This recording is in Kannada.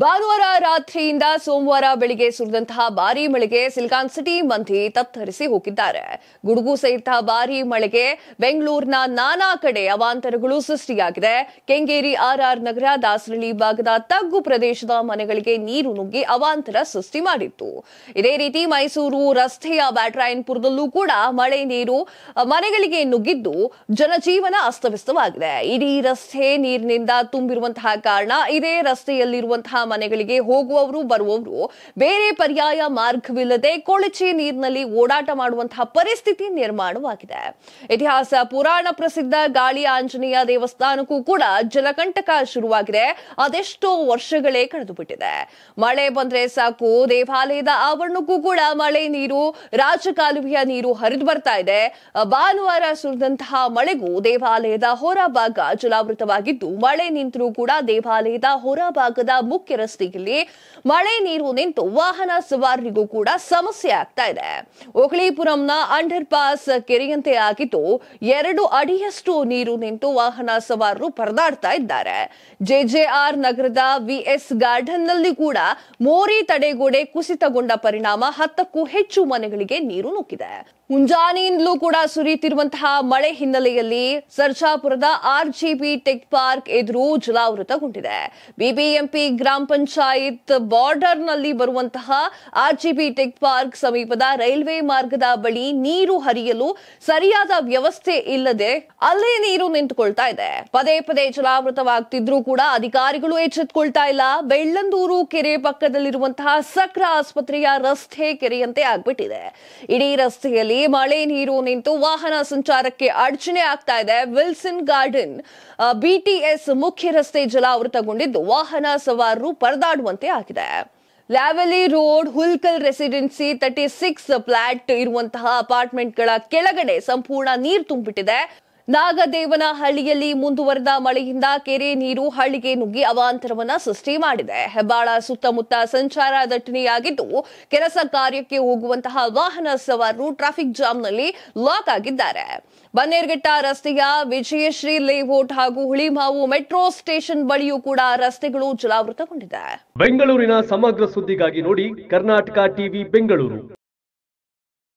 ಭಾನುವಾರ ರಾತ್ರಿಯಿಂದ ಸೋಮವಾರ ಬೆಳಿಗ್ಗೆ ಸುರಿದಂತಹ ಭಾರೀ ಮಳೆಗೆ ಸಿಲ್ಕಾನ್ ಸಿಟಿ ಮಂದಿ ತತ್ತರಿಸಿ ಹೋಗಿದ್ದಾರೆ ಗುಡುಗು ಸಹಿತ ಭಾರೀ ಮಳೆಗೆ ಬೆಂಗಳೂರಿನ ನಾನಾ ಕಡೆ ಅವಾಂತರಗಳು ಸೃಷ್ಟಿಯಾಗಿದೆ ಕೆಂಗೇರಿ ಆರ್ಆರ್ ನಗರ ದಾಸರಳ್ಳಿ ಭಾಗದ ತಗ್ಗು ಪ್ರದೇಶದ ಮನೆಗಳಿಗೆ ನೀರು ನುಗ್ಗಿ ಅವಾಂತರ ಸೃಷ್ಟಿ ಮಾಡಿತ್ತು ಇದೇ ರೀತಿ ಮೈಸೂರು ರಸ್ತೆಯ ಬ್ಯಾಟ್ರಾಯನ್ಪುರದಲ್ಲೂ ಕೂಡ ಮಳೆ ನೀರು ಮನೆಗಳಿಗೆ ನುಗ್ಗಿದ್ದು ಜನಜೀವನ ಅಸ್ತವ್ಯಸ್ತವಾಗಿದೆ ಇಡೀ ರಸ್ತೆ ನೀರಿನಿಂದ ತುಂಬಿರುವಂತಹ ಕಾರಣ ಇದೇ ರಸ್ತೆಯಲ್ಲಿರುವಂತಹ ಇಂತಹ ಮನೆಗಳಿಗೆ ಹೋಗುವವರು ಬರುವವರು ಬೇರೆ ಪರ್ಯಾಯ ಮಾರ್ಗವಿಲ್ಲದೆ ಕೊಳಚೆ ನೀರಿನಲ್ಲಿ ಓಡಾಟ ಮಾಡುವಂತಹ ಪರಿಸ್ಥಿತಿ ನಿರ್ಮಾಣವಾಗಿದೆ ಇತಿಹಾಸ ಪುರಾಣ ಪ್ರಸಿದ್ಧ ಗಾಳಿ ಆಂಜನೇಯ ದೇವಸ್ಥಾನಕ್ಕೂ ಕೂಡ ಜಲಕಂಟಕ ಶುರುವಾಗಿದೆ ಅದೆಷ್ಟೋ ವರ್ಷಗಳೇ ಕಳೆದು ಬಿಟ್ಟಿದೆ ಮಳೆ ಬಂದ್ರೆ ಸಾಕು ದೇವಾಲಯದ ಆವರಣಕ್ಕೂ ಕೂಡ ಮಳೆ ನೀರು ರಾಜಕಾಲುವೆಯ ನೀರು ಹರಿದು ಬರ್ತಾ ಇದೆ ಭಾನುವಾರ ಸುರಿದಂತಹ ಮಳೆಗೂ ದೇವಾಲಯದ ಹೊರಭಾಗ ಜಲಾವೃತವಾಗಿದ್ದು ಮಳೆ ನಿಂತರೂ ಕೂಡ ದೇವಾಲಯದ ಹೊರಭಾಗದ ಮುಖ್ಯ ಮುಖ್ಯ ರಸ್ತೆಯಲ್ಲಿ ಮಳೆ ನೀರು ನಿಂತು ವಾಹನ ಸವಾರರಿಗೂ ಕೂಡ ಸಮಸ್ಯೆ ಆಗ್ತಾ ಇದೆ ಓಕಳೀಪುರಂನ ಅಂಡರ್ ಪಾಸ್ ಕೆರೆಯಂತೆ ಆಗಿದ್ದು ಎರಡು ಅಡಿಯಷ್ಟು ನೀರು ನಿಂತು ವಾಹನ ಸವಾರರು ಪರದಾಡ್ತಾ ಇದ್ದಾರೆ ಜೆಜೆಆರ್ ನಗರದ ವಿಎಸ್ ಗಾರ್ಡನ್ ನಲ್ಲಿ ಕೂಡ ಮೋರಿ ತಡೆಗೋಡೆ ಕುಸಿತಗೊಂಡ ಪರಿಣಾಮ ಹತ್ತಕ್ಕೂ ಹೆಚ್ಚು ಮನೆಗಳಿಗೆ ನೀರು ನುಗ್ಗಿದೆ ಮುಂಜಾನೆಯಿಂದಲೂ ಕೂಡ ಸುರಿಯುತ್ತಿರುವಂತಹ ಮಳೆ ಹಿನ್ನೆಲೆಯಲ್ಲಿ ಸರ್ಜಾಪುರದ ಆರ್ಜಿಬಿ ಟೆಕ್ ಪಾರ್ಕ್ ಎದುರು ಜಲಾವೃತಗೊಂಡಿದೆ ಬಿಬಿಎಂಪಿ ಗ್ರಾಮ ಗ್ರಾಮ ಪಂಚಾಯತ್ ಬಾರ್ಡರ್ನಲ್ಲಿ ಬರುವಂತಹ ಆರ್ಜಿಬಿ ಟೆಕ್ ಪಾರ್ಕ್ ಸಮೀಪದ ರೈಲ್ವೆ ಮಾರ್ಗದ ಬಳಿ ನೀರು ಹರಿಯಲು ಸರಿಯಾದ ವ್ಯವಸ್ಥೆ ಇಲ್ಲದೆ ಅಲ್ಲೇ ನೀರು ನಿಂತುಕೊಳ್ತಾ ಇದೆ ಪದೇ ಪದೇ ಜಲಾವೃತವಾಗ್ತಿದ್ರೂ ಕೂಡ ಅಧಿಕಾರಿಗಳು ಎಚ್ಚೆತ್ತುಕೊಳ್ತಾ ಇಲ್ಲ ಬೆಳ್ಳಂದೂರು ಕೆರೆ ಪಕ್ಕದಲ್ಲಿರುವಂತಹ ಸಕ್ರ ಆಸ್ಪತ್ರೆಯ ರಸ್ತೆ ಕೆರೆಯಂತೆ ಆಗ್ಬಿಟ್ಟಿದೆ ಇಡೀ ರಸ್ತೆಯಲ್ಲಿ ಮಳೆ ನೀರು ನಿಂತು ವಾಹನ ಸಂಚಾರಕ್ಕೆ ಅಡಚಣೆ ಆಗ್ತಾ ಇದೆ ವಿಲ್ಸನ್ ಗಾರ್ಡನ್ ಬಿಟಿಎಸ್ ಮುಖ್ಯ ರಸ್ತೆ ಜಲಾವೃತಗೊಂಡಿದ್ದು ವಾಹನ ಸವಾರ ಪರದಾಡುವಂತೆ ಆಗಿದೆ Lavelle road Hulkal residency thirty six flat ಇರುವಂತಹ ಅಪಾರ್ಟ್ಮೆಂಟ್ಗಳ ಕೆಳಗಡೆ ಸಂಪೂರ್ಣ ನೀರು ತುಂಬಿಟ್ಟಿದೆ ಹಳ್ಳಿಯಲ್ಲಿ ಮುಂದುವರೆದ ಮಳೆಯಿಂದ ಕೆರೆ ನೀರು ಹಳ್ಳಿಗೆ ನುಗ್ಗಿ ಅವಾಂತರವನ್ನ ಸೃಷ್ಟಿ ಮಾಡಿದೆ ಹೆಬ್ಬಾಳ ಸುತ್ತಮುತ್ತ ಸಂಚಾರ ದಟ್ಟಣೆಯಾಗಿದ್ದು ಕೆಲಸ ಕಾರ್ಯಕ್ಕೆ ಹೋಗುವಂತಹ ವಾಹನ ಸವಾರರು ಟ್ರಾಫಿಕ್ ಜಾಮ್ನಲ್ಲಿ ಲಾಕ್ ಆಗಿದ್ದಾರೆ ಬನ್ನೇರ್ಘಟ್ಟ ರಸ್ತೆಯ ವಿಜಯಶ್ರೀ ಲೇಔಟ್ ಹಾಗೂ ಹುಳಿಮಾವು ಮೆಟ್ರೋ ಸ್ಟೇಷನ್ ಬಳಿಯೂ ಕೂಡ ರಸ್ತೆಗಳು ಜಲಾವೃತಗೊಂಡಿದೆ ಬೆಂಗಳೂರಿನ ಸಮಗ್ರ ಸುದ್ದಿಗಾಗಿ ನೋಡಿ ಕರ್ನಾಟಕ ಟಿವಿ ಬೆಂಗಳೂರು